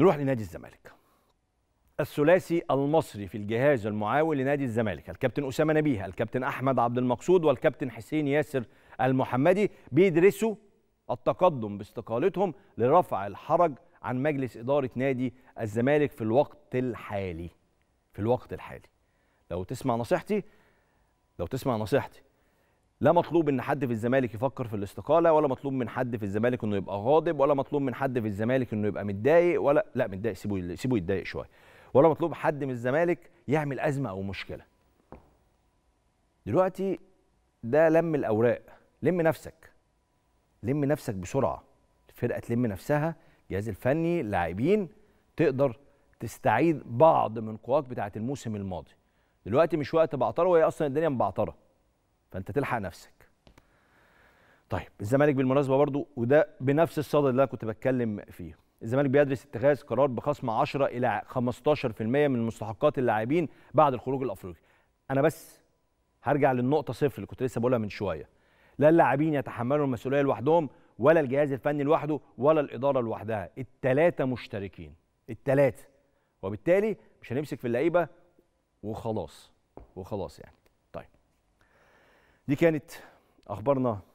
نروح لنادي الزمالك الثلاثي المصري في الجهاز المعاون لنادي الزمالك الكابتن أسامة نبيه الكابتن أحمد عبد المقصود والكابتن حسين ياسر المحمدي بيدرسوا التقدم باستقالتهم لرفع الحرج عن مجلس إدارة نادي الزمالك في الوقت الحالي في الوقت الحالي لو تسمع نصيحتي لو تسمع نصيحتي لا مطلوب ان حد في الزمالك يفكر في الاستقاله ولا مطلوب من حد في الزمالك انه يبقى غاضب ولا مطلوب من حد في الزمالك انه يبقى متضايق ولا لا متضايق سيبه سيبه يتضايق شويه ولا مطلوب حد من الزمالك يعمل ازمه او مشكله دلوقتي ده لم الاوراق لم نفسك لم نفسك بسرعه الفرقه تلم نفسها الجهاز الفني لاعبين تقدر تستعيد بعض من قواك بتاعه الموسم الماضي دلوقتي مش وقت بعطره وهي اصلا الدنيا مبعطره فانت تلحق نفسك طيب الزمالك بالمناسبه برضو وده بنفس الصدد اللي انا كنت بتكلم فيه الزمالك بيدرس اتخاذ قرار بخصم 10 الى 15% من مستحقات اللاعبين بعد الخروج الافريقي انا بس هرجع للنقطه صفر اللي كنت لسه بقولها من شويه لا اللاعبين يتحملوا المسؤوليه لوحدهم ولا الجهاز الفني لوحده ولا الاداره لوحدها الثلاثه مشتركين الثلاثه وبالتالي مش هنمسك في اللعيبه وخلاص وخلاص يعني دي كانت اخبارنا